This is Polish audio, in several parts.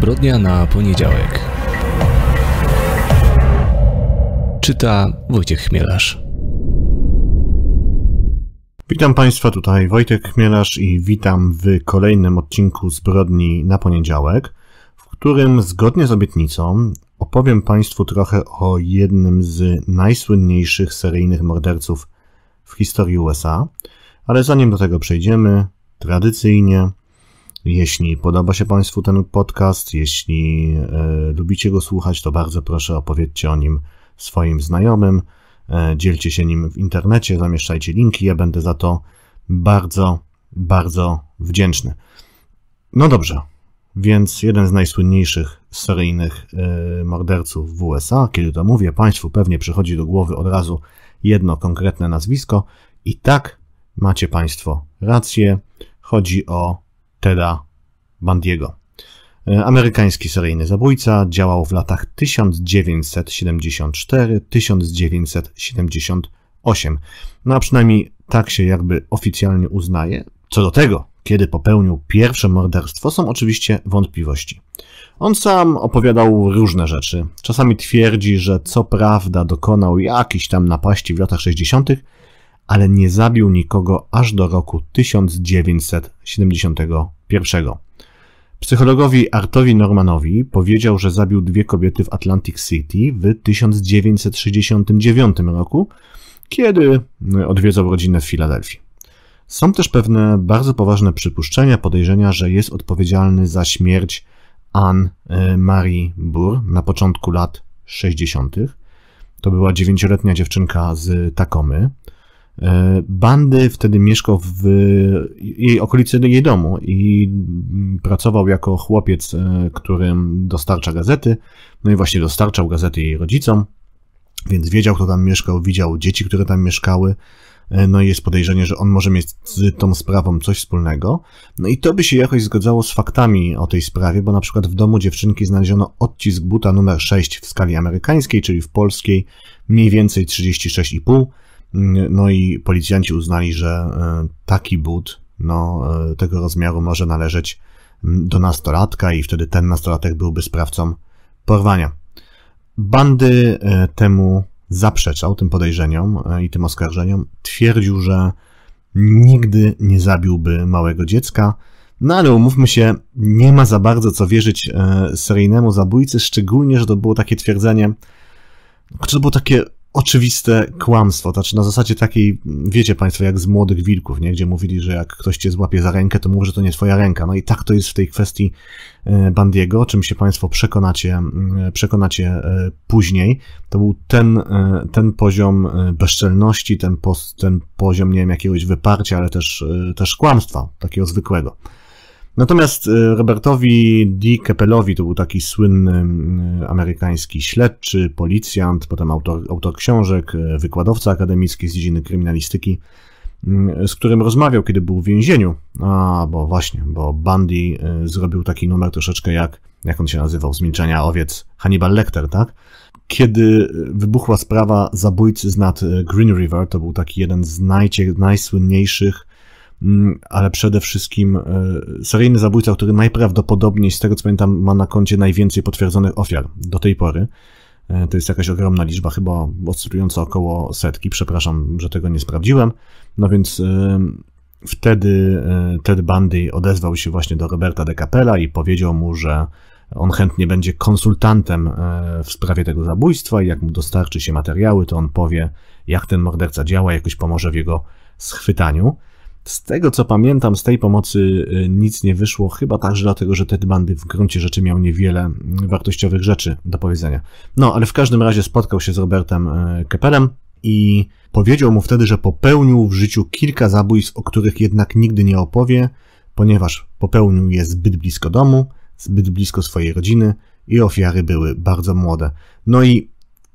Zbrodnia na poniedziałek. Czyta Wojciech Chmielarz. Witam Państwa, tutaj Wojtek Chmielarz i witam w kolejnym odcinku Zbrodni na poniedziałek, w którym zgodnie z obietnicą opowiem Państwu trochę o jednym z najsłynniejszych seryjnych morderców w historii USA, ale zanim do tego przejdziemy, tradycyjnie jeśli podoba się Państwu ten podcast, jeśli e, lubicie go słuchać, to bardzo proszę opowiedzcie o nim swoim znajomym, e, dzielcie się nim w internecie, zamieszczajcie linki, ja będę za to bardzo, bardzo wdzięczny. No dobrze, więc jeden z najsłynniejszych seryjnych e, morderców w USA, kiedy to mówię, Państwu pewnie przychodzi do głowy od razu jedno konkretne nazwisko i tak macie Państwo rację, chodzi o Teda Bandiego. E, amerykański seryjny zabójca działał w latach 1974-1978. No a przynajmniej tak się jakby oficjalnie uznaje. Co do tego, kiedy popełnił pierwsze morderstwo, są oczywiście wątpliwości. On sam opowiadał różne rzeczy. Czasami twierdzi, że co prawda dokonał jakiejś tam napaści w latach 60., ale nie zabił nikogo aż do roku 1971. Psychologowi Artowi Normanowi powiedział, że zabił dwie kobiety w Atlantic City w 1969 roku, kiedy no, odwiedzał rodzinę w Filadelfii. Są też pewne bardzo poważne przypuszczenia, podejrzenia, że jest odpowiedzialny za śmierć Anne Marie Burr na początku lat 60. To była dziewięcioletnia dziewczynka z Takomy. E, bandy. Wtedy mieszkał w jej okolicy jej domu i pracował jako chłopiec, e, którym dostarcza gazety. No i właśnie dostarczał gazety jej rodzicom, więc wiedział, kto tam mieszkał, widział dzieci, które tam mieszkały. E, no i jest podejrzenie, że on może mieć z tą sprawą coś wspólnego. No i to by się jakoś zgadzało z faktami o tej sprawie, bo na przykład w domu dziewczynki znaleziono odcisk buta numer 6 w skali amerykańskiej, czyli w polskiej mniej więcej 36,5 no i policjanci uznali, że e, taki but no, e, tego rozmiaru może należeć do nastolatka i wtedy ten nastolatek byłby sprawcą porwania. Bandy e, temu zaprzeczał, tym podejrzeniom i tym oskarżeniom. Twierdził, że nigdy nie zabiłby małego dziecka. No ale umówmy się, nie ma za bardzo co wierzyć seryjnemu zabójcy, szczególnie, że to było takie twierdzenie, które było takie oczywiste kłamstwo, znaczy na zasadzie takiej, wiecie Państwo, jak z młodych wilków, nie? gdzie mówili, że jak ktoś cię złapie za rękę, to mów, że to nie twoja ręka. No i tak to jest w tej kwestii e, Bandiego, o czym się Państwo przekonacie, przekonacie e, później. To był ten, e, ten poziom bezczelności, ten, ten poziom, nie wiem, jakiegoś wyparcia, ale też, też kłamstwa, takiego zwykłego. Natomiast y, Robertowi D. Keppelowi, to był taki słynny amerykański śledczy, policjant, potem autor, autor książek, y, wykładowca akademicki z dziedziny kryminalistyki, y, z którym rozmawiał, kiedy był w więzieniu. A, bo właśnie, bo Bundy zrobił taki numer troszeczkę jak, jak on się nazywał, z milczenia owiec, Hannibal Lecter, tak? Kiedy wybuchła sprawa zabójcy z nad Green River, to był taki jeden z najcie, najsłynniejszych Mm, ale przede wszystkim e, seryjny zabójca, który najprawdopodobniej, z tego co pamiętam, ma na koncie najwięcej potwierdzonych ofiar do tej pory. E, to jest jakaś ogromna liczba, chyba oscylująca około setki. Przepraszam, że tego nie sprawdziłem. No więc e, wtedy Ted Bundy odezwał się właśnie do Roberta de Capella i powiedział mu, że on chętnie będzie konsultantem w sprawie tego zabójstwa i jak mu dostarczy się materiały, to on powie, jak ten morderca działa, jakoś pomoże w jego schwytaniu. Z tego co pamiętam, z tej pomocy y, nic nie wyszło, chyba także dlatego, że Ted Bandy w gruncie rzeczy miał niewiele mm, wartościowych rzeczy do powiedzenia. No, ale w każdym razie spotkał się z Robertem y, Keperem i powiedział mu wtedy, że popełnił w życiu kilka zabójstw, o których jednak nigdy nie opowie, ponieważ popełnił je zbyt blisko domu, zbyt blisko swojej rodziny i ofiary były bardzo młode. No i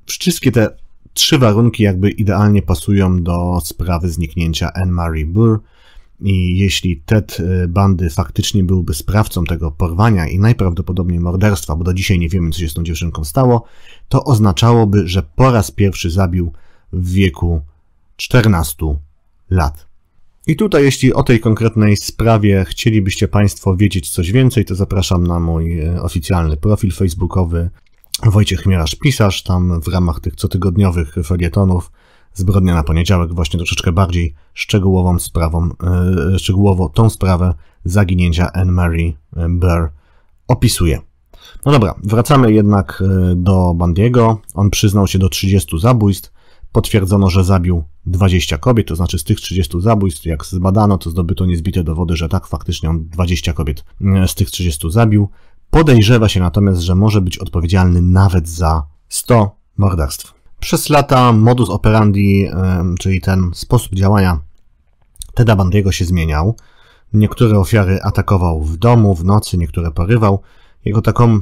wszystkie te trzy warunki jakby idealnie pasują do sprawy zniknięcia Anne Marie Burr, i jeśli Ted y, Bandy faktycznie byłby sprawcą tego porwania i najprawdopodobniej morderstwa, bo do dzisiaj nie wiemy, co się z tą dziewczynką stało, to oznaczałoby, że po raz pierwszy zabił w wieku 14 lat. I tutaj, jeśli o tej konkretnej sprawie chcielibyście Państwo wiedzieć coś więcej, to zapraszam na mój y, oficjalny profil facebookowy Wojciech Mierasz Pisarz. Tam w ramach tych cotygodniowych felietonów zbrodnia na poniedziałek właśnie troszeczkę bardziej szczegółową sprawą, e, szczegółowo tą sprawę zaginięcia Anne Marie e, Burr opisuje. No dobra, wracamy jednak e, do Bandiego. On przyznał się do 30 zabójstw. Potwierdzono, że zabił 20 kobiet, to znaczy z tych 30 zabójstw, jak zbadano, to zdobyto niezbite dowody, że tak faktycznie on 20 kobiet z tych 30 zabił. Podejrzewa się natomiast, że może być odpowiedzialny nawet za 100 morderstw. Przez lata modus operandi, czyli ten sposób działania Teda Bandiego się zmieniał. Niektóre ofiary atakował w domu, w nocy, niektóre porywał. Jego taką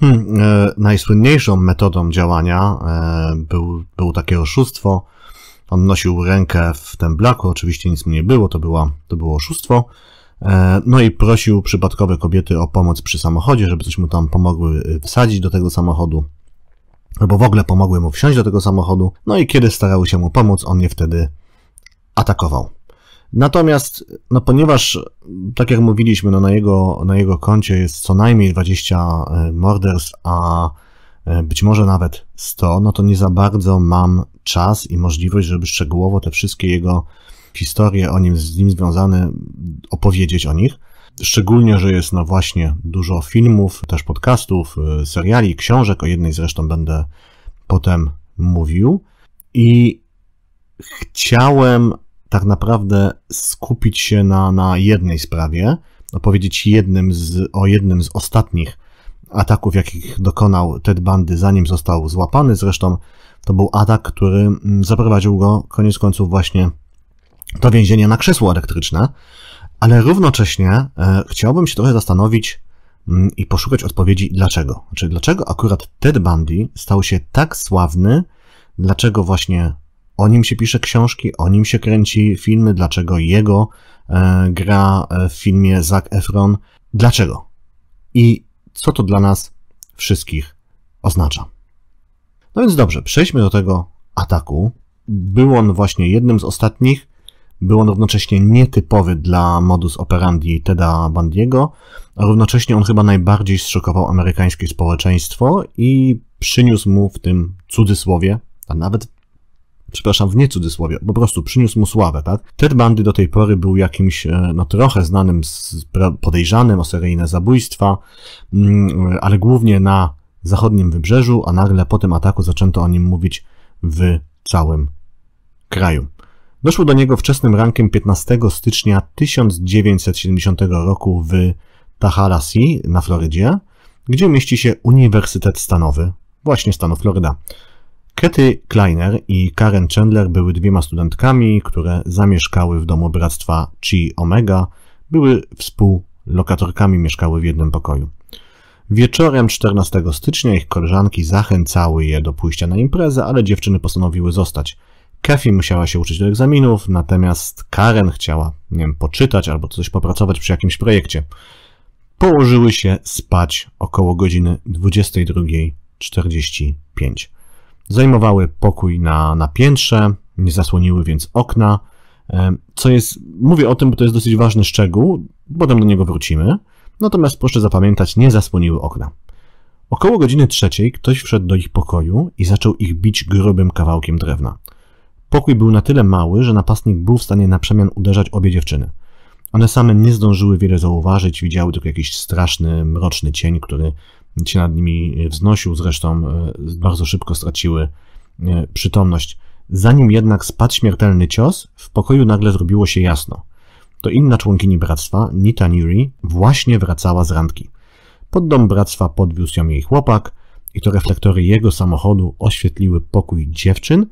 hmm, e, najsłynniejszą metodą działania e, był, było takie oszustwo. On nosił rękę w ten blaku, oczywiście nic mu nie było, to, była, to było oszustwo. E, no i prosił przypadkowe kobiety o pomoc przy samochodzie, żeby coś mu tam pomogły wsadzić do tego samochodu albo w ogóle pomogły mu wsiąść do tego samochodu, no i kiedy starały się mu pomóc, on je wtedy atakował. Natomiast, no ponieważ, tak jak mówiliśmy, no na, jego, na jego koncie jest co najmniej 20 e, morderstw, a e, być może nawet 100, no to nie za bardzo mam czas i możliwość, żeby szczegółowo te wszystkie jego historie o nim, z nim związane, opowiedzieć o nich. Szczególnie, że jest no właśnie dużo filmów, też podcastów, y, seriali, książek, o jednej zresztą będę potem mówił. I chciałem tak naprawdę skupić się na, na jednej sprawie, opowiedzieć jednym z, o jednym z ostatnich ataków, jakich dokonał Ted Bandy, zanim został złapany. Zresztą to był atak, który mm, zaprowadził go koniec końców właśnie do więzienia na krzesło elektryczne ale równocześnie e, chciałbym się trochę zastanowić mm, i poszukać odpowiedzi dlaczego. czyli dlaczego akurat Ted Bundy stał się tak sławny, dlaczego właśnie o nim się pisze książki, o nim się kręci filmy, dlaczego jego e, gra e, w filmie Zac Efron, dlaczego i co to dla nas wszystkich oznacza. No więc dobrze, przejdźmy do tego ataku. Był on właśnie jednym z ostatnich, był on równocześnie nietypowy dla modus operandi Teda Bandiego, a równocześnie on chyba najbardziej zszokował amerykańskie społeczeństwo i przyniósł mu w tym cudzysłowie, a nawet przepraszam, w nie cudzysłowie, po prostu przyniósł mu sławę, tak? Ted Bundy do tej pory był jakimś, e, no trochę znanym, podejrzanym o seryjne zabójstwa, mm, ale głównie na zachodnim wybrzeżu, a nagle po tym ataku zaczęto o nim mówić w całym kraju doszło do niego wczesnym rankiem 15 stycznia 1970 roku w Tallahassee na Florydzie, gdzie mieści się Uniwersytet Stanowy, właśnie stanu Floryda. Ketty Kleiner i Karen Chandler były dwiema studentkami, które zamieszkały w domu bractwa Chi Omega, były współlokatorkami, mieszkały w jednym pokoju. Wieczorem 14 stycznia ich koleżanki zachęcały je do pójścia na imprezę, ale dziewczyny postanowiły zostać. Kefi musiała się uczyć do egzaminów, natomiast Karen chciała, nie wiem, poczytać albo coś popracować przy jakimś projekcie. Położyły się spać około godziny 22.45. Zajmowały pokój na, na piętrze, nie zasłoniły więc okna, co jest, mówię o tym, bo to jest dosyć ważny szczegół, potem do niego wrócimy. Natomiast proszę zapamiętać, nie zasłoniły okna. Około godziny trzeciej ktoś wszedł do ich pokoju i zaczął ich bić grubym kawałkiem drewna. Pokój był na tyle mały, że napastnik był w stanie na przemian uderzać obie dziewczyny. One same nie zdążyły wiele zauważyć, widziały tylko jakiś straszny, mroczny cień, który się nad nimi e, wznosił. Zresztą e, bardzo szybko straciły e, przytomność. Zanim jednak spadł śmiertelny cios, w pokoju nagle zrobiło się jasno. To inna członkini bractwa, Nita Nuri, właśnie wracała z randki. Pod dom bractwa podwiózł ją jej chłopak i to reflektory jego samochodu oświetliły pokój dziewczyn,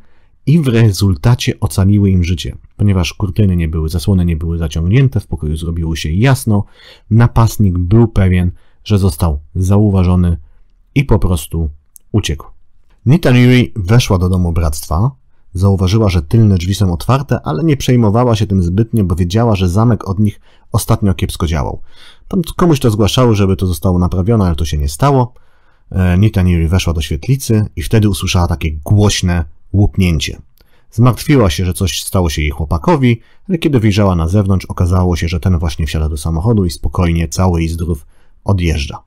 i w rezultacie ocaliły im życie. Ponieważ kurtyny nie były, zasłony nie były zaciągnięte, w pokoju zrobiło się jasno, napastnik był pewien, że został zauważony i po prostu uciekł. Nita Nitaniri weszła do domu bractwa, zauważyła, że tylne drzwi są otwarte, ale nie przejmowała się tym zbytnio, bo wiedziała, że zamek od nich ostatnio kiepsko działał. Tam komuś to zgłaszały, żeby to zostało naprawione, ale to się nie stało. E, Nita Nitaniri weszła do świetlicy i wtedy usłyszała takie głośne łupnięcie. Zmartwiła się, że coś stało się jej chłopakowi, ale kiedy wyjrzała na zewnątrz, okazało się, że ten właśnie wsiada do samochodu i spokojnie, cały i zdrów, odjeżdża.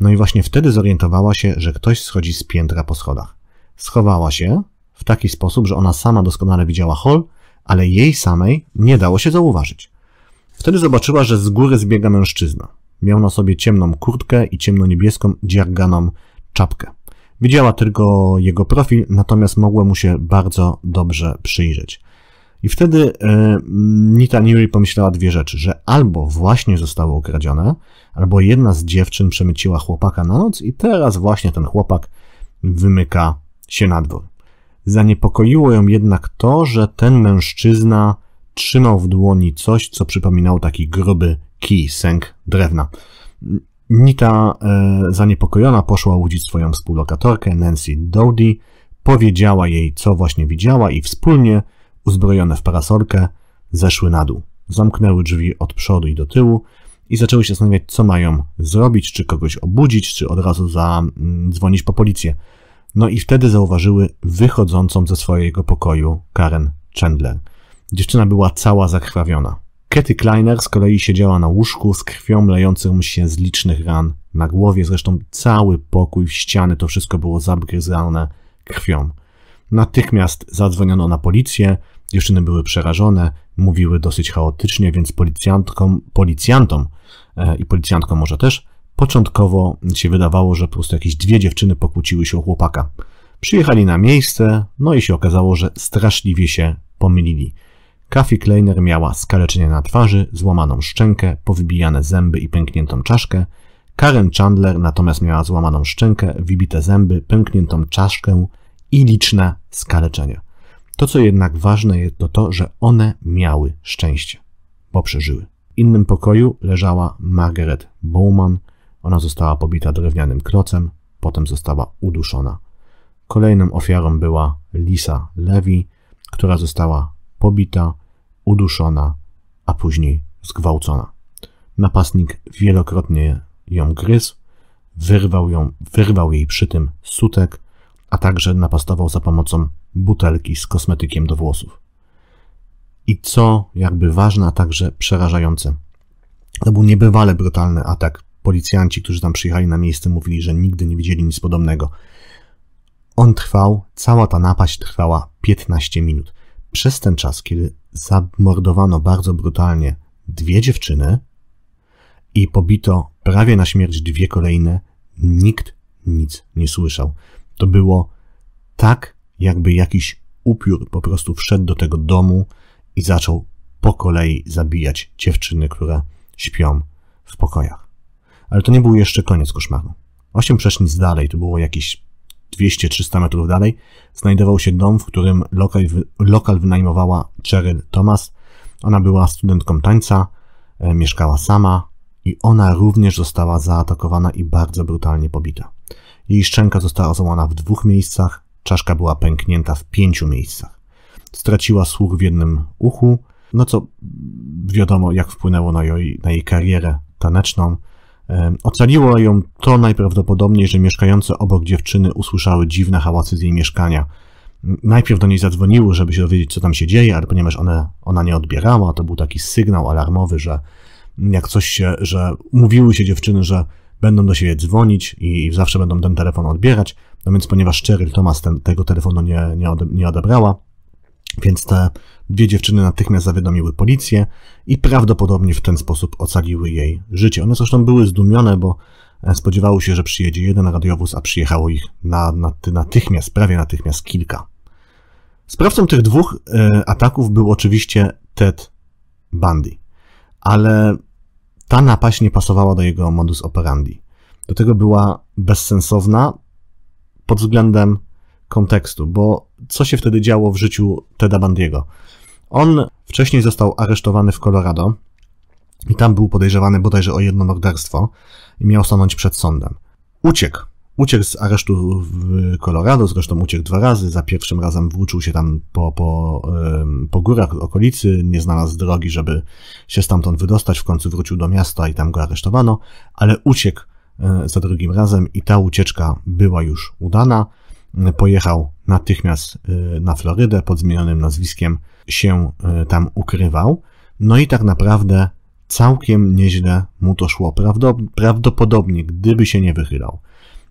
No i właśnie wtedy zorientowała się, że ktoś schodzi z piętra po schodach. Schowała się w taki sposób, że ona sama doskonale widziała hol, ale jej samej nie dało się zauważyć. Wtedy zobaczyła, że z góry zbiega mężczyzna. Miał na sobie ciemną kurtkę i ciemno-niebieską, dzierganą czapkę. Widziała tylko jego profil, natomiast mogła mu się bardzo dobrze przyjrzeć. I wtedy e, Nita Newry pomyślała dwie rzeczy, że albo właśnie zostało ukradzione, albo jedna z dziewczyn przemyciła chłopaka na noc i teraz właśnie ten chłopak wymyka się na dwór. Zaniepokoiło ją jednak to, że ten mężczyzna trzymał w dłoni coś, co przypominało taki gruby kij, sęk drewna. Nita, e, zaniepokojona, poszła łudzić swoją współlokatorkę Nancy Dowdy, powiedziała jej, co właśnie widziała i wspólnie, uzbrojone w parasolkę, zeszły na dół. Zamknęły drzwi od przodu i do tyłu i zaczęły się zastanawiać, co mają zrobić, czy kogoś obudzić, czy od razu zadzwonić mm, po policję. No i wtedy zauważyły wychodzącą ze swojego pokoju Karen Chandler. Dziewczyna była cała zakrwawiona. Ketty Kleiner z kolei siedziała na łóżku z krwią lejącą się z licznych ran. Na głowie zresztą cały pokój, ściany, to wszystko było zabryzane krwią. Natychmiast zadzwoniono na policję, dziewczyny były przerażone, mówiły dosyć chaotycznie, więc policjantkom, policjantom e, i policjantkom może też, początkowo się wydawało, że po prostu jakieś dwie dziewczyny pokłóciły się o chłopaka. Przyjechali na miejsce, no i się okazało, że straszliwie się pomylili. Kathy Kleiner miała skaleczenie na twarzy, złamaną szczękę, powybijane zęby i pękniętą czaszkę. Karen Chandler natomiast miała złamaną szczękę, wybite zęby, pękniętą czaszkę i liczne skaleczenia. To, co jednak ważne jest to to, że one miały szczęście, bo przeżyły. W innym pokoju leżała Margaret Bowman. Ona została pobita drewnianym klocem, potem została uduszona. Kolejną ofiarą była Lisa Levy, która została pobita, uduszona, a później zgwałcona. Napastnik wielokrotnie ją gryzł, wyrwał, ją, wyrwał jej przy tym sutek, a także napastował za pomocą butelki z kosmetykiem do włosów. I co jakby ważne, a także przerażające. To był niebywale brutalny atak. Policjanci, którzy tam przyjechali na miejsce, mówili, że nigdy nie widzieli nic podobnego. On trwał, cała ta napaść trwała 15 minut. Przez ten czas, kiedy zamordowano bardzo brutalnie dwie dziewczyny i pobito prawie na śmierć dwie kolejne, nikt nic nie słyszał. To było tak, jakby jakiś upiór po prostu wszedł do tego domu i zaczął po kolei zabijać dziewczyny, które śpią w pokojach. Ale to nie był jeszcze koniec koszmaru. Osiem przecznic dalej to było jakieś 200-300 metrów dalej znajdował się dom, w którym lokal, lokal wynajmowała Cheryl Thomas. Ona była studentką tańca, e, mieszkała sama i ona również została zaatakowana i bardzo brutalnie pobita. Jej szczęka została złamana w dwóch miejscach, czaszka była pęknięta w pięciu miejscach. Straciła słuch w jednym uchu, no co wiadomo jak wpłynęło na jej, na jej karierę taneczną. Ocaliło ją to najprawdopodobniej, że mieszkające obok dziewczyny usłyszały dziwne hałasy z jej mieszkania. Najpierw do niej zadzwoniły, żeby się dowiedzieć, co tam się dzieje, ale ponieważ ona, ona nie odbierała, to był taki sygnał alarmowy, że jak coś się, że mówiły się dziewczyny, że będą do siebie dzwonić i zawsze będą ten telefon odbierać, no więc ponieważ Cheryl Thomas ten, tego telefonu nie, nie, odebrała, więc te dwie dziewczyny natychmiast zawiadomiły policję i prawdopodobnie w ten sposób ocaliły jej życie. One zresztą były zdumione, bo e, spodziewały się, że przyjedzie jeden radiowóz, a przyjechało ich na, na, natychmiast, prawie natychmiast kilka. Sprawcą tych dwóch e, ataków był oczywiście Ted Bundy, ale ta napaść nie pasowała do jego modus operandi. Do tego była bezsensowna pod względem kontekstu, bo co się wtedy działo w życiu Teda Bandiego? On wcześniej został aresztowany w Colorado i tam był podejrzewany bodajże o jedno morderstwo i miał stanąć przed sądem. Uciekł. Uciekł z aresztu w Colorado, zresztą uciekł dwa razy. Za pierwszym razem włóczył się tam po, po, po górach okolicy, nie znalazł drogi, żeby się stamtąd wydostać. W końcu wrócił do miasta i tam go aresztowano, ale uciekł e, za drugim razem i ta ucieczka była już udana pojechał natychmiast y, na Florydę pod zmienionym nazwiskiem, się y, tam ukrywał. No i tak naprawdę całkiem nieźle mu to szło. Prawdopodobnie, gdyby się nie wychylał,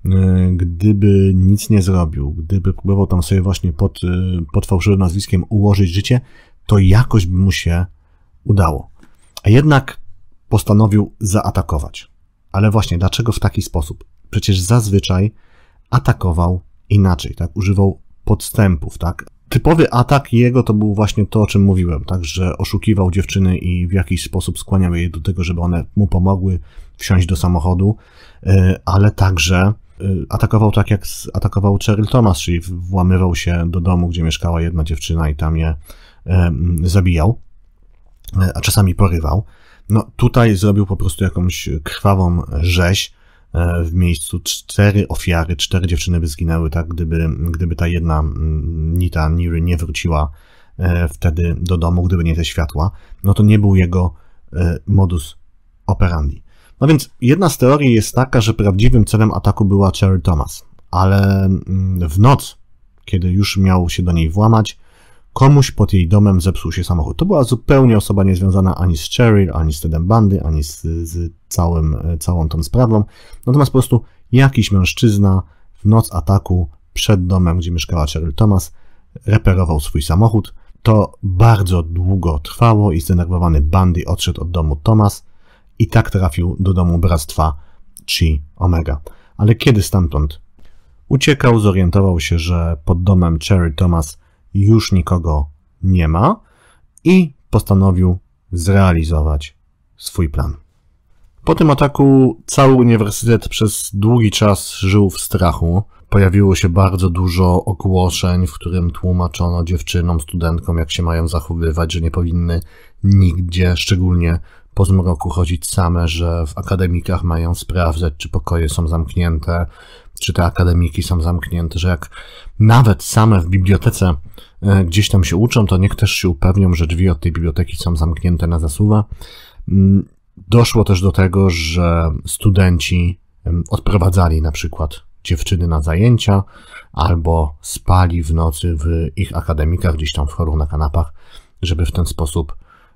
y, gdyby nic nie zrobił, gdyby próbował tam sobie właśnie pod, pod fałszywym nazwiskiem ułożyć życie, to jakoś by mu się udało. A jednak postanowił zaatakować. Ale właśnie, dlaczego w taki sposób? Przecież zazwyczaj atakował inaczej, tak? Używał podstępów, tak? Typowy atak jego to był właśnie to, o czym mówiłem, tak? Że oszukiwał dziewczyny i w jakiś sposób skłaniał je do tego, żeby one mu pomogły wsiąść do samochodu, e, ale także e, atakował tak, jak atakował Cheryl Thomas, czyli włamywał się do domu, gdzie mieszkała jedna dziewczyna i tam je e, zabijał, a czasami porywał. No tutaj zrobił po prostu jakąś krwawą rzeź, E, w miejscu cztery ofiary, cztery dziewczyny by zginęły, tak? Gdyby, gdyby ta jedna mm, Nita Niry nie wróciła e, wtedy do domu, gdyby nie te światła, no to nie był jego e, modus operandi. No więc jedna z teorii jest taka, że prawdziwym celem ataku była Cherry Thomas, ale mm, w noc, kiedy już miał się do niej włamać, komuś pod jej domem zepsuł się samochód. To była zupełnie osoba niezwiązana ani z Cheryl, ani z Tedem Bandy, ani z, z całym, e, całą tą sprawą. Natomiast po prostu jakiś mężczyzna w noc ataku przed domem, gdzie mieszkała Cheryl Thomas, reperował swój samochód. To bardzo długo trwało i zdenerwowany Bandy odszedł od domu Thomas i tak trafił do domu bractwa Chi Omega. Ale kiedy stamtąd uciekał, zorientował się, że pod domem Cherry Thomas już nikogo nie ma i postanowił zrealizować swój plan. Po tym ataku cały uniwersytet przez długi czas żył w strachu. Pojawiło się bardzo dużo ogłoszeń, w którym tłumaczono dziewczynom, studentkom, jak się mają zachowywać, że nie powinny nigdzie, szczególnie po zmroku, chodzić same, że w akademikach mają sprawdzać, czy pokoje są zamknięte, czy te akademiki są zamknięte, że jak nawet same w bibliotece E, gdzieś tam się uczą, to niech też się upewnią, że drzwi od tej biblioteki są zamknięte na zasuwa. Mm, doszło też do tego, że studenci odprowadzali na przykład dziewczyny na zajęcia albo spali w nocy w ich akademikach, gdzieś tam w chorób na kanapach, żeby w ten sposób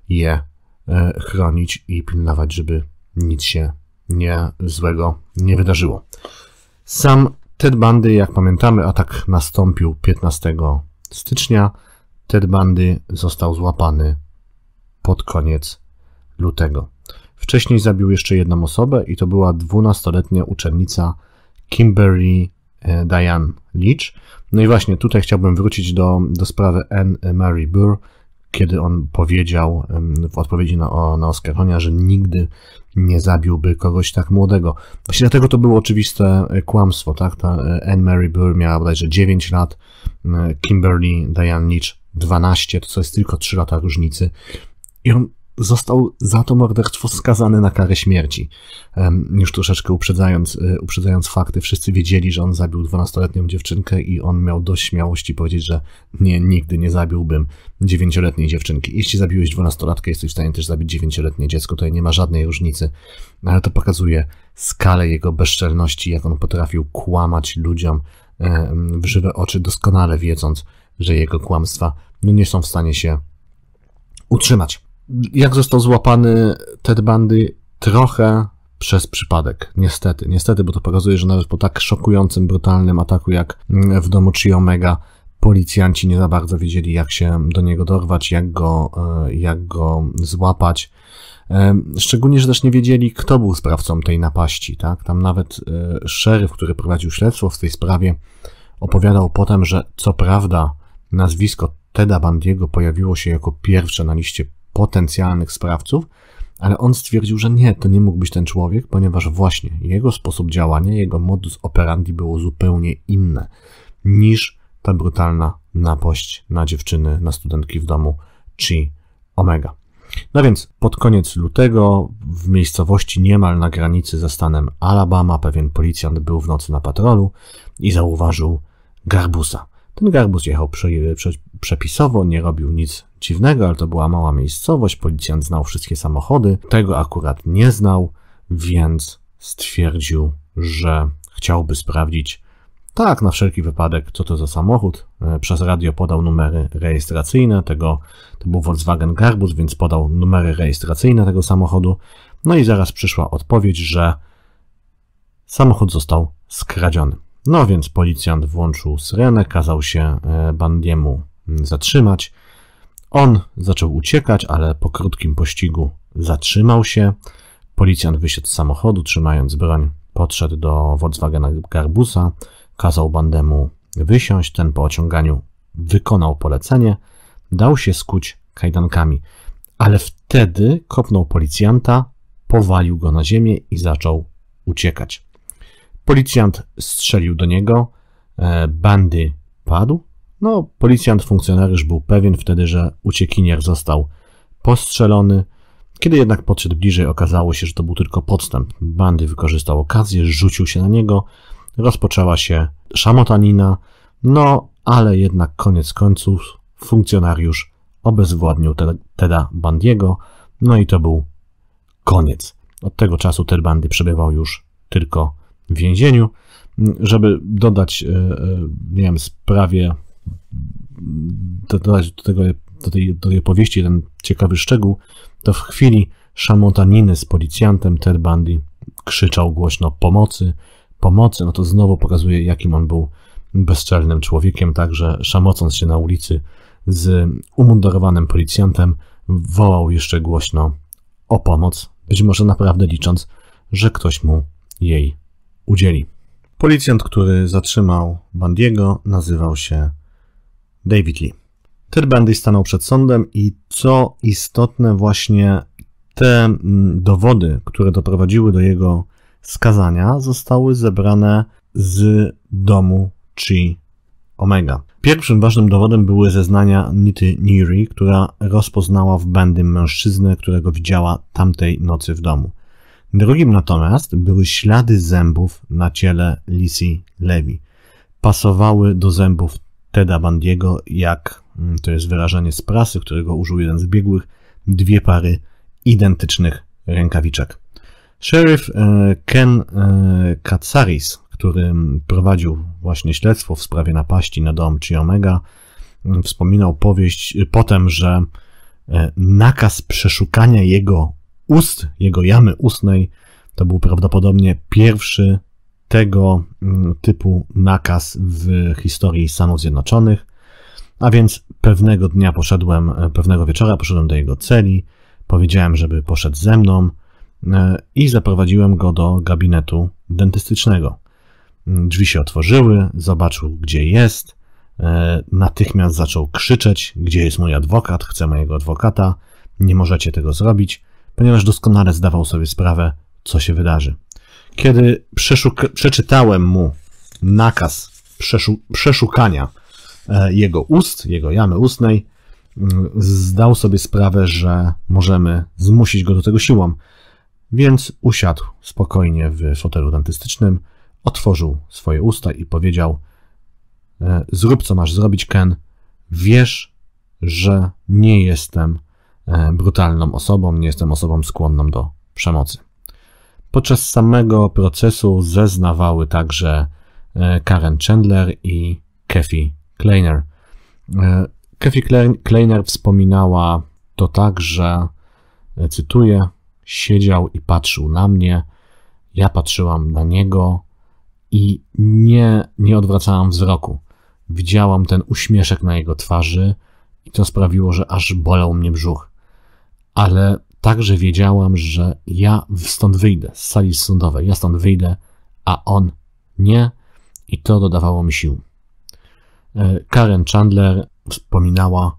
je e, chronić i pilnować, żeby nic się nie złego nie wydarzyło. Sam Ted Bandy, jak pamiętamy, atak nastąpił 15 stycznia Ted Bundy został złapany pod koniec lutego. Wcześniej zabił jeszcze jedną osobę i to była 12-letnia uczennica Kimberly e, Diane Leach. No i właśnie tutaj chciałbym wrócić do, do sprawy Anne Mary Burr, kiedy on powiedział w odpowiedzi na, na oskarżenia, że nigdy nie zabiłby kogoś tak młodego. Właśnie dlatego to było oczywiste e, kłamstwo, tak? Ta e, Anne Mary Burr miała bodajże 9 lat, e, Kimberly Diane Leach 12, to co jest tylko 3 lata różnicy. I on został za to morderstwo skazany na karę śmierci. Już troszeczkę uprzedzając, e, uprzedzając fakty, wszyscy wiedzieli, że on zabił 12-letnią dziewczynkę i on miał dość śmiałości powiedzieć, że nie, nigdy nie zabiłbym 9-letniej dziewczynki. Jeśli zabiłeś 12-latkę, jesteś w stanie też zabić 9-letnie dziecko, tutaj nie ma żadnej różnicy, no, ale to pokazuje skalę jego bezczelności, jak on potrafił kłamać ludziom w żywe oczy, doskonale wiedząc, że jego kłamstwa no, nie są w stanie się utrzymać jak został złapany Ted Bundy? Trochę przez przypadek, niestety. Niestety, bo to pokazuje, że nawet po tak szokującym, brutalnym ataku jak mm, w domu Chi Omega, policjanci nie za bardzo wiedzieli, jak się do niego dorwać, jak go, e, jak go złapać. Szczególnie, że też nie wiedzieli, kto był sprawcą tej napaści, tak? Tam nawet e, szeryf, który prowadził śledztwo w tej sprawie, opowiadał potem, że co prawda nazwisko Teda Bandiego pojawiło się jako pierwsze na liście potencjalnych sprawców, ale on stwierdził, że nie, to nie mógł być ten człowiek, ponieważ właśnie jego sposób działania, jego modus operandi było zupełnie inne niż ta brutalna napość na dziewczyny, na studentki w domu Chi Omega. No więc pod koniec lutego w miejscowości niemal na granicy ze stanem Alabama pewien policjant był w nocy na patrolu i zauważył garbusa. Ten garbus jechał przy, przy, przepisowo, nie robił nic dziwnego, ale to była mała miejscowość, policjant znał wszystkie samochody, tego akurat nie znał, więc stwierdził, że chciałby sprawdzić, tak, na wszelki wypadek, co to za samochód. E, przez radio podał numery rejestracyjne tego, to był Volkswagen Garbus, więc podał numery rejestracyjne tego samochodu. No i zaraz przyszła odpowiedź, że samochód został skradziony. No więc policjant włączył syrenę, kazał się e, bandiemu zatrzymać. On zaczął uciekać, ale po krótkim pościgu zatrzymał się. Policjant wysiadł z samochodu, trzymając broń, podszedł do Volkswagena Garbusa, kazał Bandemu wysiąść. Ten po ociąganiu wykonał polecenie, dał się skuć kajdankami, ale wtedy kopnął policjanta, powalił go na ziemię i zaczął uciekać. Policjant strzelił do niego, e, Bandy padł, no, policjant funkcjonariusz był pewien wtedy, że uciekinier został postrzelony. Kiedy jednak podszedł bliżej, okazało się, że to był tylko podstęp. Bandy wykorzystał okazję, rzucił się na niego, rozpoczęła się szamotanina, no ale jednak koniec końców funkcjonariusz obezwładnił Teda Bandiego, no i to był koniec. Od tego czasu Ted Bandy przebywał już tylko w więzieniu. Żeby dodać, e, e, nie wiem, sprawie dodać do, tego, do, tej, do tej opowieści ten ciekawy szczegół, to w chwili szamotaniny z policjantem Ted Bundy krzyczał głośno pomocy, pomocy, no to znowu pokazuje, jakim on był bezczelnym człowiekiem, także szamocąc się na ulicy z umundurowanym policjantem, wołał jeszcze głośno o pomoc, być może naprawdę licząc, że ktoś mu jej udzieli. Policjant, który zatrzymał Bandiego, nazywał się David Lee. Ted Bundy stanął przed sądem i co istotne, właśnie te mm, dowody, które doprowadziły do jego skazania, zostały zebrane z domu Chi Omega. Pierwszym ważnym dowodem były zeznania Nity Neary, która rozpoznała w bandy mężczyznę, którego widziała tamtej nocy w domu. Drugim natomiast były ślady zębów na ciele Lisi Levy. Pasowały do zębów Teda Bandiego, jak mm, to jest wyrażenie z prasy, którego użył jeden z biegłych, dwie pary identycznych rękawiczek. Sheriff e, Ken e, Katsaris, który mm, prowadził właśnie śledztwo w sprawie napaści na dom Omega mm, wspominał powieść y, potem, że e, nakaz przeszukania jego ust, jego jamy ustnej, to był prawdopodobnie pierwszy tego mm, typu nakaz w historii Stanów Zjednoczonych. A więc pewnego dnia poszedłem, e, pewnego wieczora poszedłem do jego celi, powiedziałem, żeby poszedł ze mną e, i zaprowadziłem go do gabinetu dentystycznego. Mm, drzwi się otworzyły, zobaczył, gdzie jest. E, natychmiast zaczął krzyczeć: Gdzie jest mój adwokat? Chcę mojego adwokata. Nie możecie tego zrobić, ponieważ doskonale zdawał sobie sprawę, co się wydarzy. Kiedy przeczytałem mu nakaz przeszu przeszukania e, jego ust, jego jamy ustnej, mm, zdał sobie sprawę, że możemy zmusić go do tego siłą. Więc usiadł spokojnie w fotelu dentystycznym, otworzył swoje usta i powiedział: e, Zrób co masz zrobić, Ken. Wiesz, że nie jestem e, brutalną osobą, nie jestem osobą skłonną do przemocy. Podczas samego procesu zeznawały także e, Karen Chandler i Kathy Kleiner. E, Kathy Kleiner wspominała to tak, że e, cytuję: Siedział i patrzył na mnie, ja patrzyłam na niego i nie, nie odwracałam wzroku. Widziałam ten uśmieszek na jego twarzy i to sprawiło, że aż bolał mnie brzuch. Ale Także wiedziałam, że ja stąd wyjdę, z sali sądowej, ja stąd wyjdę, a on nie, i to dodawało mi sił. E, Karen Chandler wspominała: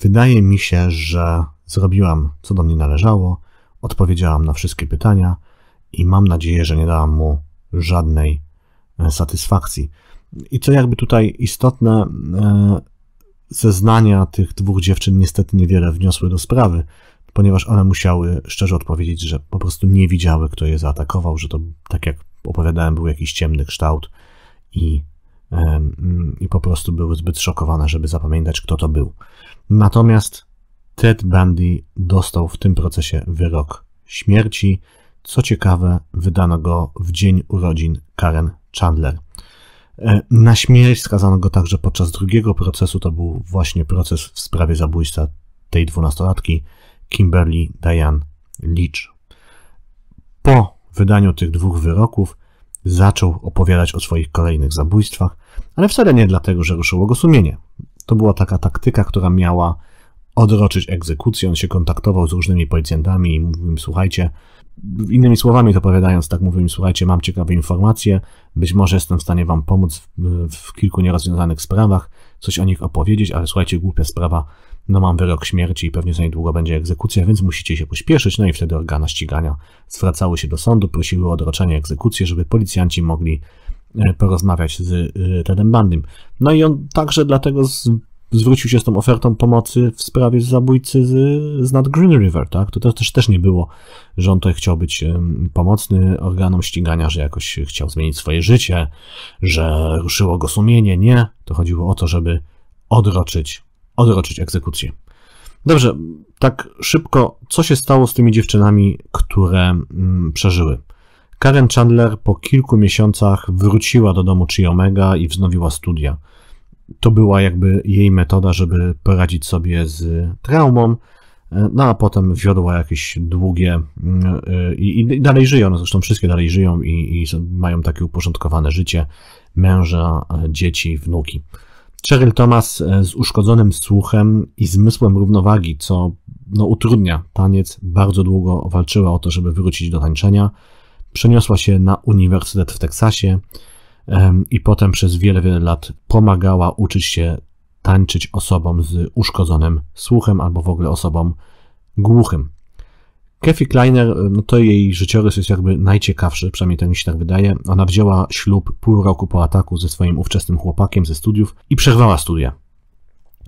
Wydaje mi się, że zrobiłam, co do mnie należało, odpowiedziałam na wszystkie pytania i mam nadzieję, że nie dałam mu żadnej e, satysfakcji. I co jakby tutaj istotne, e, zeznania tych dwóch dziewczyn niestety niewiele wniosły do sprawy, ponieważ one musiały szczerze odpowiedzieć, że po prostu nie widziały, kto je zaatakował, że to, tak jak opowiadałem, był jakiś ciemny kształt i, i po prostu były zbyt szokowane, żeby zapamiętać, kto to był. Natomiast Ted Bundy dostał w tym procesie wyrok śmierci. Co ciekawe, wydano go w dzień urodzin Karen Chandler. E, na śmierć skazano go także podczas drugiego procesu, to był właśnie proces w sprawie zabójstwa tej dwunastolatki. Kimberly Diane Leach. Po wydaniu tych dwóch wyroków zaczął opowiadać o swoich kolejnych zabójstwach, ale wcale nie dlatego, że ruszyło go sumienie. To była taka taktyka, która miała odroczyć egzekucję. On się kontaktował z różnymi policjantami i mówił im, słuchajcie, innymi słowami to opowiadając, tak mówił im, słuchajcie, mam ciekawe informacje, być może jestem w stanie wam pomóc w, w kilku nierozwiązanych sprawach, coś o nich opowiedzieć, ale słuchajcie, głupia sprawa, no mam wyrok śmierci i pewnie za niedługo będzie egzekucja, więc musicie się pośpieszyć, no i wtedy organa ścigania zwracały się do sądu, prosiły o odroczenie egzekucji, żeby policjanci mogli e, porozmawiać z e, Tedem Bandym. No i on także dlatego z zwrócił się z tą ofertą pomocy w sprawie zabójcy z, z nad Green River, tak? To też, też nie było, że on tutaj chciał być pomocny organom ścigania, że jakoś chciał zmienić swoje życie, że ruszyło go sumienie. Nie, to chodziło o to, żeby odroczyć, odroczyć egzekucję. Dobrze, tak szybko, co się stało z tymi dziewczynami, które mm, przeżyły? Karen Chandler po kilku miesiącach wróciła do domu Chiomega i wznowiła studia to była jakby jej metoda, żeby poradzić sobie z traumą. E, no a potem wiodła jakieś długie mm, e, i, i dalej żyją, no zresztą wszystkie dalej żyją i, i, mają takie uporządkowane życie, męża, e, dzieci, wnuki. Cheryl Thomas z uszkodzonym słuchem i zmysłem równowagi, co no, utrudnia taniec, bardzo długo walczyła o to, żeby wrócić do tańczenia. Przeniosła się na uniwersytet w Teksasie, i potem przez wiele, wiele lat pomagała uczyć się tańczyć osobom z uszkodzonym słuchem albo w ogóle osobom głuchym. Kefi Kleiner, no to jej życiorys jest jakby najciekawszy, przynajmniej to mi się tak wydaje. Ona wzięła ślub pół roku po ataku ze swoim ówczesnym chłopakiem ze studiów i przerwała studia.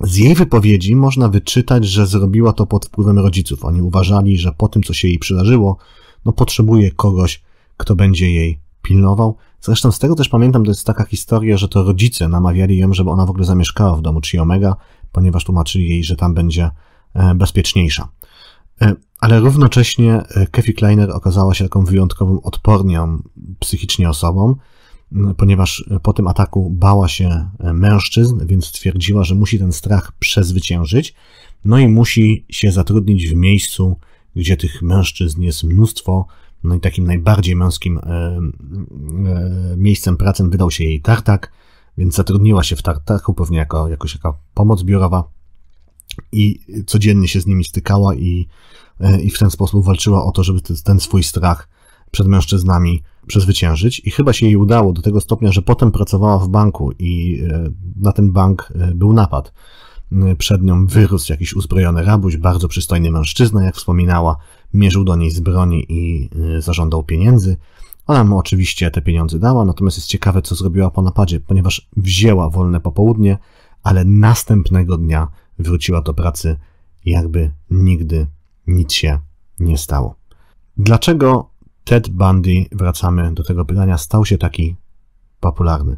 Z jej wypowiedzi można wyczytać, że zrobiła to pod wpływem rodziców. Oni uważali, że po tym, co się jej przydarzyło, no potrzebuje kogoś, kto będzie jej pilnował. Zresztą z tego też pamiętam, to jest taka historia, że to rodzice namawiali ją, żeby ona w ogóle zamieszkała w domu Chi Omega, ponieważ tłumaczyli jej, że tam będzie e, bezpieczniejsza. E, ale równocześnie e, Kefi Kleiner okazała się taką wyjątkową, odpornią psychicznie osobą, ponieważ po tym ataku bała się mężczyzn, więc twierdziła, że musi ten strach przezwyciężyć, no i musi się zatrudnić w miejscu, gdzie tych mężczyzn jest mnóstwo, no i takim najbardziej męskim miejscem pracy wydał się jej tartak, więc zatrudniła się w tartaku, pewnie jako jakoś jaka pomoc biurowa i codziennie się z nimi stykała i, e, i w ten sposób walczyła o to, żeby ten swój strach przed mężczyznami przezwyciężyć i chyba się jej udało do tego stopnia, że potem pracowała w banku i e, na ten bank e, był napad. Przed nią wyrósł jakiś uzbrojony rabuś, bardzo przystojny mężczyzna, jak wspominała, mierzył do niej z broni i zażądał pieniędzy. Ona mu oczywiście te pieniądze dała, natomiast jest ciekawe, co zrobiła po napadzie, ponieważ wzięła wolne popołudnie, ale następnego dnia wróciła do pracy, jakby nigdy nic się nie stało. Dlaczego Ted Bundy, wracamy do tego pytania, stał się taki popularny?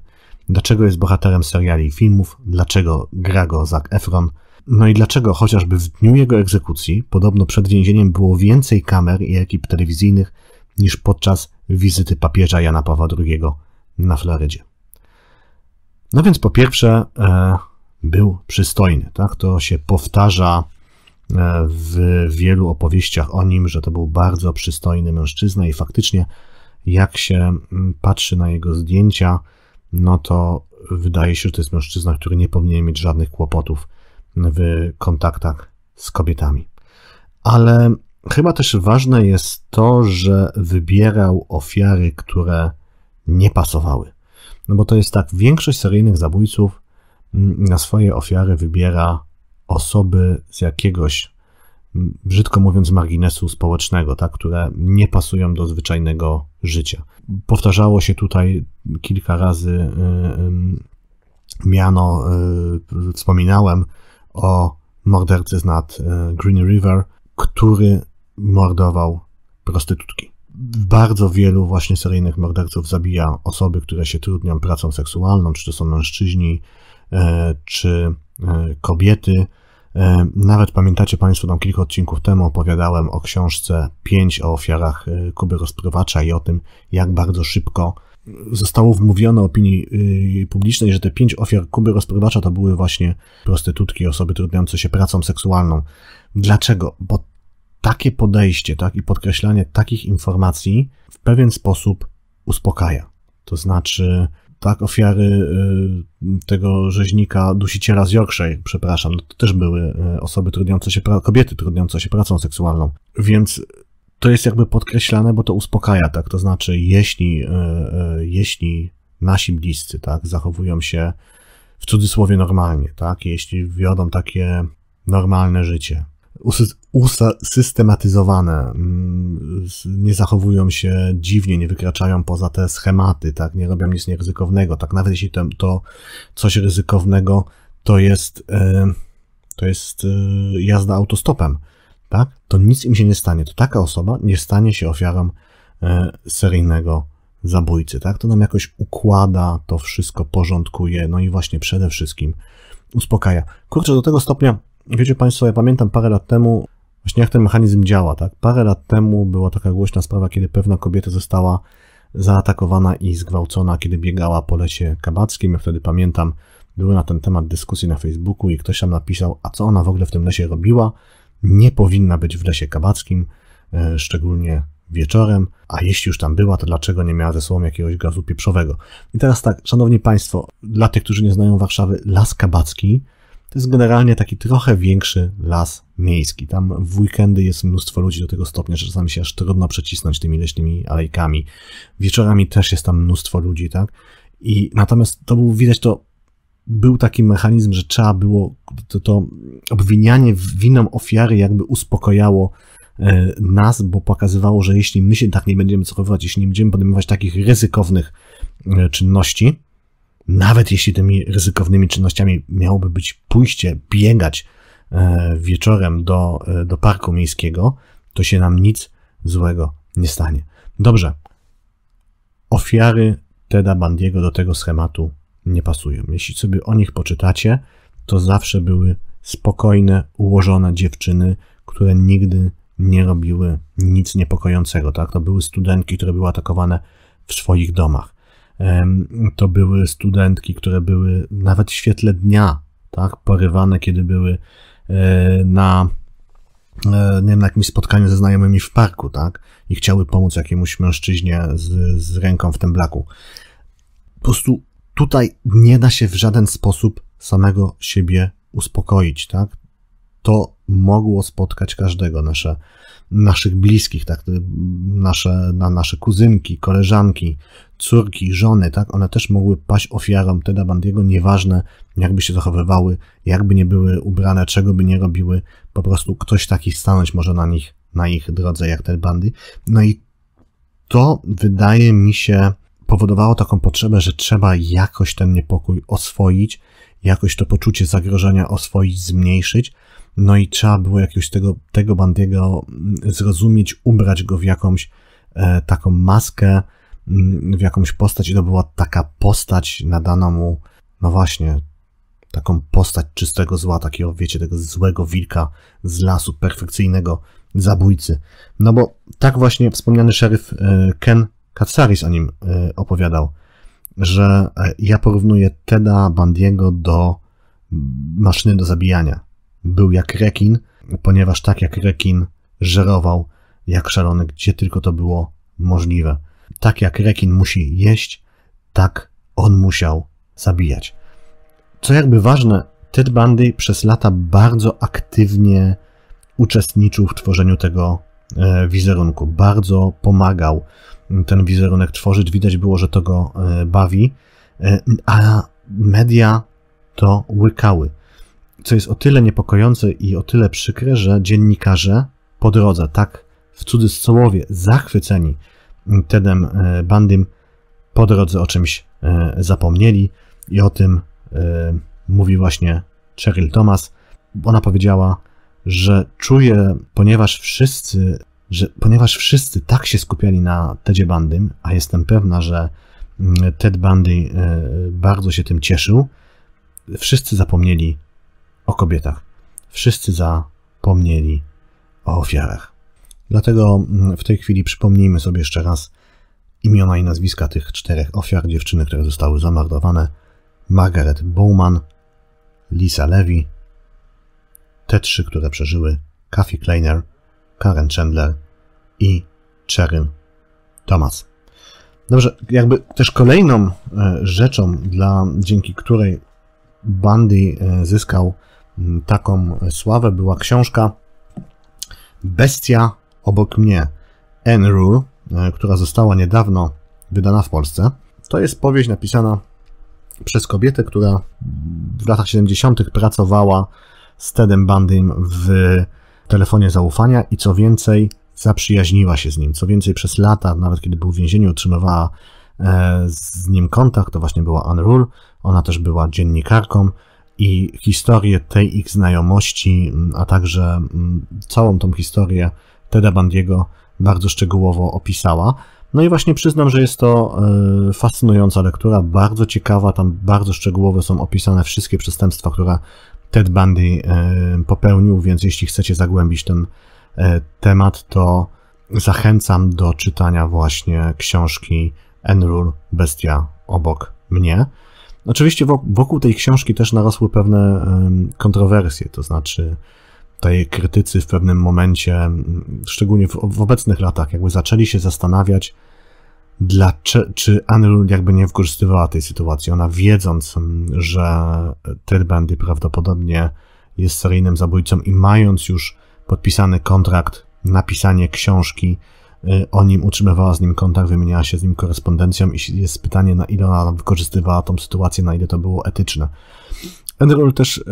Dlaczego jest bohaterem seriali i filmów? Dlaczego gra go Zac Efron? No i dlaczego chociażby w dniu jego egzekucji, podobno przed więzieniem było więcej kamer i ekip telewizyjnych niż podczas wizyty papieża Jana Pawła II na Florydzie. No więc po pierwsze e, był przystojny, tak? To się powtarza e, w wielu opowieściach o nim, że to był bardzo przystojny mężczyzna i faktycznie jak się mm, patrzy na jego zdjęcia, no to wydaje się, że to jest mężczyzna, który nie powinien mieć żadnych kłopotów w kontaktach z kobietami. Ale Chyba też ważne jest to, że wybierał ofiary, które nie pasowały. No bo to jest tak, większość seryjnych zabójców mm, na swoje ofiary wybiera osoby z jakiegoś, mm, brzydko mówiąc, marginesu społecznego, tak, które nie pasują do zwyczajnego życia. Powtarzało się tutaj kilka razy y, y, miano, y, wspominałem o mordercy z nad Green River, który mordował prostytutki. Bardzo wielu właśnie seryjnych morderców zabija osoby, które się trudnią pracą seksualną, czy to są mężczyźni, e, czy e, kobiety. E, nawet pamiętacie Państwo, tam kilka odcinków temu opowiadałem o książce 5 o ofiarach Kuby Rozprowacza i o tym, jak bardzo szybko zostało wmówione opinii publicznej, że te pięć ofiar Kuby Rozprowacza to były właśnie prostytutki, osoby trudniące się pracą seksualną. Dlaczego? Bo takie podejście tak, i podkreślanie takich informacji w pewien sposób uspokaja. To znaczy, tak, ofiary y, tego rzeźnika, dusiciela z Yorkshire, przepraszam, no to też były y, osoby trudniące się, kobiety trudniące się pracą seksualną. Więc to jest jakby podkreślane, bo to uspokaja, tak, to znaczy, jeśli, y, jeśli nasi bliscy, tak, zachowują się w cudzysłowie normalnie, tak, jeśli wiodą takie normalne życie, usystematyzowane, mm, nie zachowują się dziwnie, nie wykraczają poza te schematy, tak, nie robią nic nieryzykownego, tak, nawet jeśli to, to coś ryzykownego to jest, e, to jest e, jazda autostopem, tak, to nic im się nie stanie, to taka osoba nie stanie się ofiarą e, seryjnego zabójcy, tak, to nam jakoś układa, to wszystko porządkuje, no i właśnie przede wszystkim uspokaja. Kurczę, do tego stopnia Wiecie Państwo, ja pamiętam parę lat temu, właśnie jak ten mechanizm działa, tak? Parę lat temu była taka głośna sprawa, kiedy pewna kobieta została zaatakowana i zgwałcona, kiedy biegała po lesie kabackim. Ja wtedy pamiętam, były na ten temat dyskusje na Facebooku i ktoś tam napisał, a co ona w ogóle w tym lesie robiła? Nie powinna być w lesie kabackim, e, szczególnie wieczorem, a jeśli już tam była, to dlaczego nie miała ze sobą jakiegoś gazu pieprzowego? I teraz tak, szanowni państwo, dla tych, którzy nie znają Warszawy, Las Kabacki to jest generalnie taki trochę większy las miejski. Tam w weekendy jest mnóstwo ludzi do tego stopnia, że czasami się aż trudno przecisnąć tymi leśnymi alejkami. Wieczorami też jest tam mnóstwo ludzi, tak? I natomiast to był, widać to, był taki mechanizm, że trzeba było to, to obwinianie winą ofiary jakby uspokojało e, nas, bo pokazywało, że jeśli my się tak nie będziemy zachowywać, jeśli nie będziemy podejmować takich ryzykownych e, czynności, nawet jeśli tymi ryzykownymi czynnościami miałoby być pójście, biegać e, wieczorem do, e, do parku miejskiego, to się nam nic złego nie stanie. Dobrze. Ofiary Teda Bandiego do tego schematu nie pasują. Jeśli sobie o nich poczytacie, to zawsze były spokojne, ułożone dziewczyny, które nigdy nie robiły nic niepokojącego. Tak? To były studentki, które były atakowane w swoich domach. To były studentki, które były nawet w świetle dnia, tak, porywane, kiedy były e, na e, nie wiem, na jakimś spotkaniu ze znajomymi w parku, tak? I chciały pomóc jakiemuś mężczyźnie z, z ręką w tym blaku. Po prostu tutaj nie da się w żaden sposób samego siebie uspokoić, tak? To mogło spotkać każdego, nasze, naszych bliskich, tak? Nasze, na nasze kuzynki, koleżanki, córki, żony, tak, one też mogły paść ofiarą Teda Bandiego, nieważne jakby się zachowywały, jakby nie były ubrane, czego by nie robiły, po prostu ktoś taki stanąć może na nich, na ich drodze jak Ted Bandy. No i to wydaje mi się powodowało taką potrzebę, że trzeba jakoś ten niepokój oswoić, jakoś to poczucie zagrożenia oswoić, zmniejszyć, no i trzeba było jakiegoś tego, tego Bandiego zrozumieć, ubrać go w jakąś e, taką maskę, Mm, w jakąś postać i to była taka postać, nadana mu, no właśnie, taką postać czystego zła, takiego, wiecie, tego złego wilka z lasu, perfekcyjnego zabójcy. No bo tak właśnie wspomniany szeryf e, Ken Katsaris o nim e, opowiadał, że e, ja porównuję Teda Bandiego do maszyny do zabijania. Był jak rekin, ponieważ tak jak rekin żerował jak szalony, gdzie tylko to było możliwe tak jak rekin musi jeść, tak on musiał zabijać. Co jakby ważne, Ted Bundy przez lata bardzo aktywnie uczestniczył w tworzeniu tego e, wizerunku. Bardzo pomagał ten wizerunek tworzyć. Widać było, że to go e, bawi, e, a media to łykały. Co jest o tyle niepokojące i o tyle przykre, że dziennikarze po drodze, tak w cudzysłowie, zachwyceni Tedem e, Bandym po drodze o czymś e, zapomnieli i o tym e, mówi właśnie Cheryl Thomas. Ona powiedziała, że czuje, ponieważ wszyscy, że ponieważ wszyscy tak się skupiali na Tedzie Bandym, a jestem pewna, że mm, Ted Bandy bardzo się tym cieszył, wszyscy zapomnieli o kobietach. Wszyscy zapomnieli o ofiarach. Dlatego mm, w tej chwili przypomnijmy sobie jeszcze raz imiona i nazwiska tych czterech ofiar dziewczyny, które zostały zamordowane. Margaret Bowman, Lisa Levy, te trzy, które przeżyły Kathy Kleiner, Karen Chandler i Cheryl Thomas. Dobrze, jakby też kolejną e, rzeczą, dla, dzięki której Bundy e, zyskał taką sławę, była książka Bestia obok mnie rule*, która została niedawno wydana w Polsce. To jest powieść napisana przez kobietę, która w latach 70. pracowała z Tedem Bandym w telefonie zaufania i co więcej, zaprzyjaźniła się z nim. Co więcej, przez lata, nawet kiedy był w więzieniu, utrzymywała e, z nim kontakt. To właśnie była Unrule. Ona też była dziennikarką i historię tej ich znajomości, a także całą tą historię Teda Bandiego bardzo szczegółowo opisała. No i właśnie przyznam, że jest to e, fascynująca lektura, bardzo ciekawa, tam bardzo szczegółowo są opisane wszystkie przestępstwa, które Ted Bundy e, popełnił, więc jeśli chcecie zagłębić ten e, temat, to zachęcam do czytania właśnie książki Enrul Bestia obok mnie. Oczywiście wokół tej książki też narosły pewne kontrowersje, to znaczy tej krytycy w pewnym momencie, szczególnie w, w obecnych latach, jakby zaczęli się zastanawiać, dla, czy, czy Unreal jakby nie wykorzystywała tej sytuacji. Ona wiedząc, że Ted Bundy prawdopodobnie jest seryjnym zabójcą i mając już podpisany kontrakt, napisanie książki y, o nim, utrzymywała z nim kontakt, wymieniała się z nim korespondencją i jest pytanie, na ile ona wykorzystywała tą sytuację, na ile to było etyczne. Unreal też y,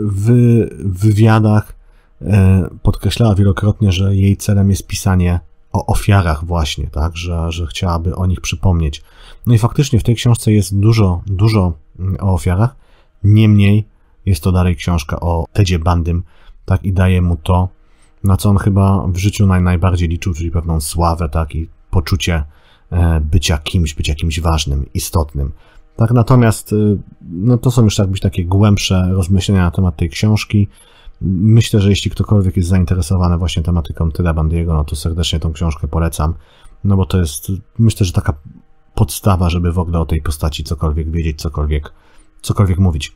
w wywiadach E, podkreślała wielokrotnie, że jej celem jest pisanie o ofiarach właśnie, tak, że, że chciałaby o nich przypomnieć. No i faktycznie w tej książce jest dużo, dużo mm, o ofiarach, niemniej jest to dalej książka o Tedzie Bandym, tak, i daje mu to, na co on chyba w życiu naj, najbardziej liczył, czyli pewną sławę, tak, i poczucie e, bycia kimś, być jakimś ważnym, istotnym. Tak, natomiast y, no to są już jakbyś takie głębsze rozmyślenia na temat tej książki. Myślę, że jeśli ktokolwiek jest zainteresowany właśnie tematyką Teda Bandiego, no to serdecznie tą książkę polecam, no bo to jest, myślę, że taka podstawa, żeby w ogóle o tej postaci cokolwiek wiedzieć, cokolwiek, cokolwiek mówić.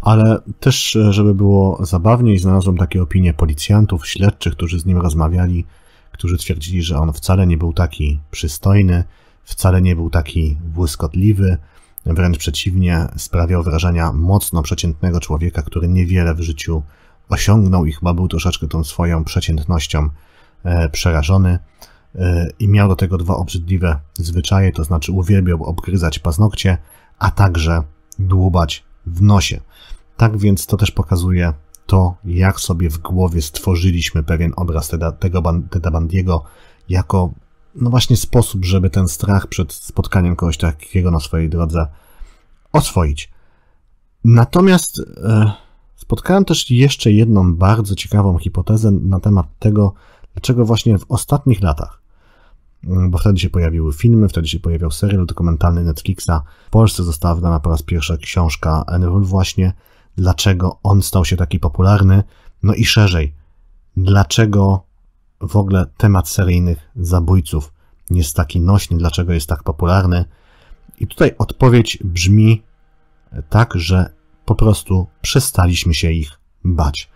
Ale też, żeby było zabawniej, znalazłem takie opinie policjantów, śledczych, którzy z nim rozmawiali, którzy twierdzili, że on wcale nie był taki przystojny, wcale nie był taki błyskotliwy, Wręcz przeciwnie, sprawiał wrażenia mocno przeciętnego człowieka, który niewiele w życiu osiągnął i chyba był troszeczkę tą swoją przeciętnością e, przerażony e, i miał do tego dwa obrzydliwe zwyczaje, to znaczy uwielbiał obgryzać paznokcie, a także dłubać w nosie. Tak więc to też pokazuje to, jak sobie w głowie stworzyliśmy pewien obraz Teda, tego Teda Bandiego jako no właśnie sposób, żeby ten strach przed spotkaniem kogoś takiego na swojej drodze oswoić. Natomiast e, spotkałem też jeszcze jedną bardzo ciekawą hipotezę na temat tego, dlaczego właśnie w ostatnich latach, mm, bo wtedy się pojawiły filmy, wtedy się pojawiał serial dokumentalny Netflixa, w Polsce została wydana po raz pierwszy książka Enrol właśnie, dlaczego on stał się taki popularny, no i szerzej, dlaczego w ogóle temat seryjnych zabójców jest taki nośny, dlaczego jest tak popularny. I tutaj odpowiedź brzmi tak, że po prostu przestaliśmy się ich bać.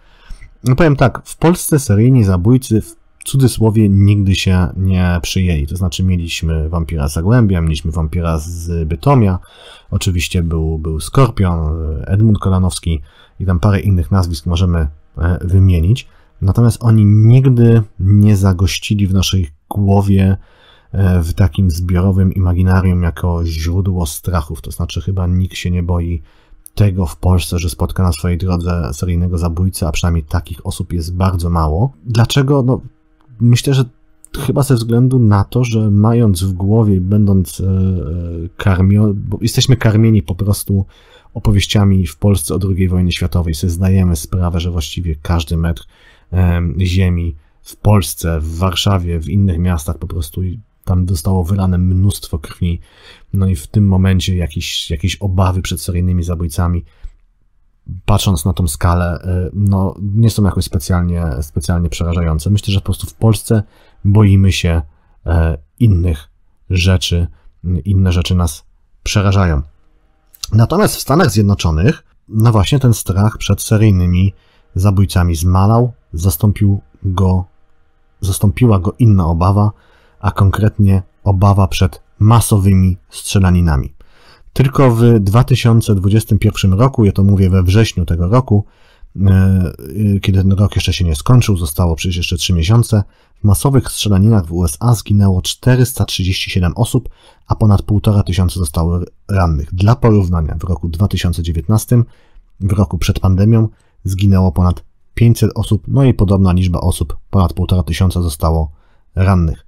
No powiem tak, w Polsce seryjni zabójcy w cudzysłowie nigdy się nie przyjęli. To znaczy mieliśmy wampira z Zagłębia, mieliśmy wampira z Bytomia, oczywiście był, był Skorpion, Edmund Kolanowski i tam parę innych nazwisk możemy e, wymienić. Natomiast oni nigdy nie zagościli w naszej głowie e, w takim zbiorowym imaginarium jako źródło strachów. To znaczy, chyba nikt się nie boi tego w Polsce, że spotka na swojej drodze seryjnego zabójcę, a przynajmniej takich osób jest bardzo mało. Dlaczego? No, myślę, że chyba ze względu na to, że mając w głowie, będąc e, e, karmieni, bo jesteśmy karmieni po prostu opowieściami w Polsce o II wojnie światowej, sobie zdajemy sprawę, że właściwie każdy metr ziemi w Polsce, w Warszawie, w innych miastach po prostu tam zostało wylane mnóstwo krwi. No i w tym momencie jakieś, jakieś obawy przed seryjnymi zabójcami, patrząc na tą skalę, y, no nie są jakoś specjalnie, specjalnie przerażające. Myślę, że po prostu w Polsce boimy się e, innych rzeczy, inne rzeczy nas przerażają. Natomiast w Stanach Zjednoczonych, no właśnie ten strach przed seryjnymi zabójcami zmalał, Zastąpił go, zastąpiła go inna obawa, a konkretnie obawa przed masowymi strzelaninami. Tylko w 2021 roku, ja to mówię we wrześniu tego roku, e, e, kiedy ten rok jeszcze się nie skończył, zostało przecież jeszcze 3 miesiące, w masowych strzelaninach w USA zginęło 437 osób, a ponad 1,5 tysiąca zostało rannych. Dla porównania w roku 2019, w roku przed pandemią, zginęło ponad 500 osób, no i podobna liczba osób, ponad 1,5 tysiąca zostało rannych.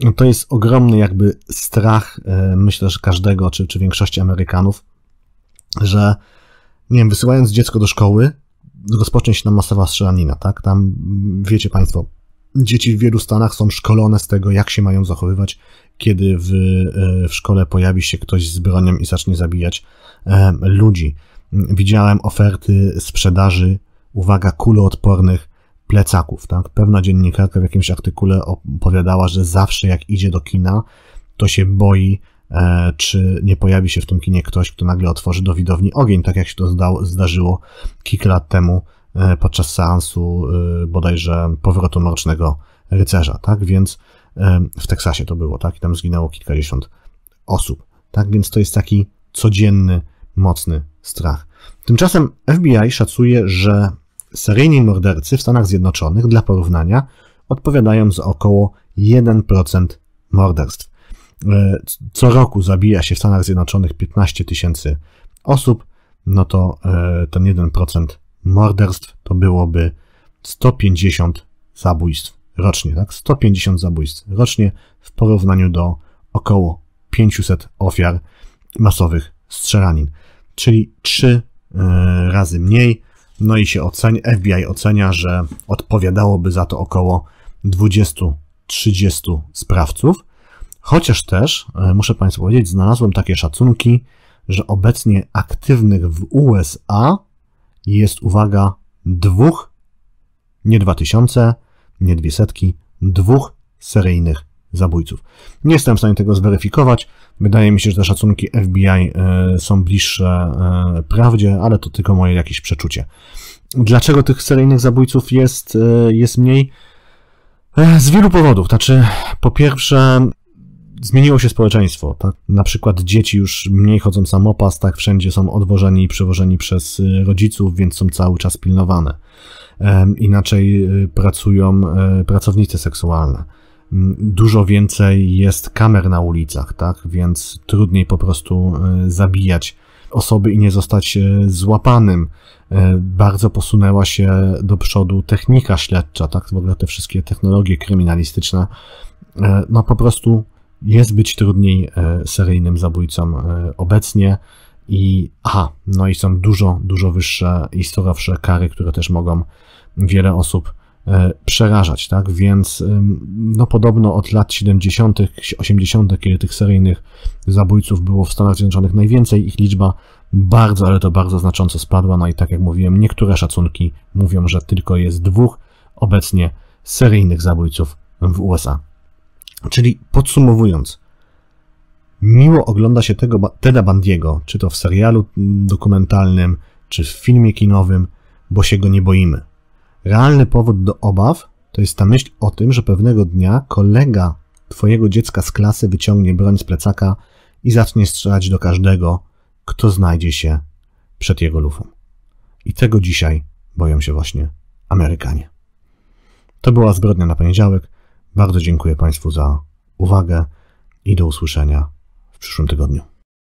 No to jest ogromny jakby strach, e, myślę, że każdego, czy, czy większości Amerykanów, że nie wiem, wysyłając dziecko do szkoły, rozpocznie się tam masowa strzelanina, tak? Tam, wiecie Państwo, dzieci w wielu stanach są szkolone z tego, jak się mają zachowywać, kiedy w, e, w szkole pojawi się ktoś z bronią i zacznie zabijać e, ludzi. Widziałem oferty sprzedaży uwaga, kuloodpornych plecaków. Tak? Pewna dziennikarka w jakimś artykule opowiadała, że zawsze jak idzie do kina, to się boi, e, czy nie pojawi się w tym kinie ktoś, kto nagle otworzy do widowni ogień, tak jak się to zdało, zdarzyło kilka lat temu e, podczas seansu e, bodajże powrotu Mrocznego Rycerza. Tak? Więc e, w Teksasie to było, tak? I tam zginęło kilkadziesiąt osób. Tak więc to jest taki codzienny, mocny strach. Tymczasem FBI szacuje, że Seryjni mordercy w Stanach Zjednoczonych dla porównania odpowiadają za około 1% morderstw. E, co roku zabija się w Stanach Zjednoczonych 15 tysięcy osób, no to e, ten 1% morderstw to byłoby 150 zabójstw rocznie, tak? 150 zabójstw rocznie w porównaniu do około 500 ofiar masowych strzelanin, czyli 3 e, razy mniej. No i się ocenia, FBI ocenia, że odpowiadałoby za to około 20-30 sprawców. Chociaż też, e, muszę Państwu powiedzieć, znalazłem takie szacunki, że obecnie aktywnych w USA jest, uwaga, dwóch, nie dwa tysiące, nie dwie setki, dwóch seryjnych zabójców. Nie jestem w stanie tego zweryfikować. Wydaje mi się, że te szacunki FBI e, są bliższe e, prawdzie, ale to tylko moje jakieś przeczucie. Dlaczego tych seryjnych zabójców jest, e, jest mniej? Z wielu powodów. Znaczy, po pierwsze, zmieniło się społeczeństwo. Tak? Na przykład dzieci już mniej chodzą samopas, tak wszędzie są odwożeni i przewożeni przez rodziców, więc są cały czas pilnowane. Inaczej pracują pracownicy seksualne Mm, dużo więcej jest kamer na ulicach, tak? Więc trudniej po prostu e, zabijać osoby i nie zostać e, złapanym. E, bardzo posunęła się do przodu technika śledcza, tak? W ogóle te wszystkie technologie kryminalistyczne. No po prostu jest być trudniej seryjnym zabójcom obecnie. I aha, no i są dużo, dużo wyższe i surowsze kary, które też mogą wiele osób E, przerażać, tak? Więc no podobno od lat 70., 80., kiedy tych seryjnych zabójców było w Stanach Zjednoczonych najwięcej, ich liczba bardzo, ale to bardzo znacząco spadła. No i tak jak mówiłem, niektóre szacunki mówią, że tylko jest dwóch obecnie seryjnych zabójców w USA. Czyli podsumowując, miło ogląda się tego Teda Bandiego, czy to w serialu mm, dokumentalnym, czy w filmie kinowym, bo się go nie boimy. Realny powód do obaw to jest ta myśl o tym, że pewnego dnia kolega twojego dziecka z klasy wyciągnie broń z plecaka i zacznie strzelać do każdego, kto znajdzie się przed jego lufą. I tego dzisiaj boją się właśnie Amerykanie. To była zbrodnia na poniedziałek. Bardzo dziękuję Państwu za uwagę i do usłyszenia w przyszłym tygodniu.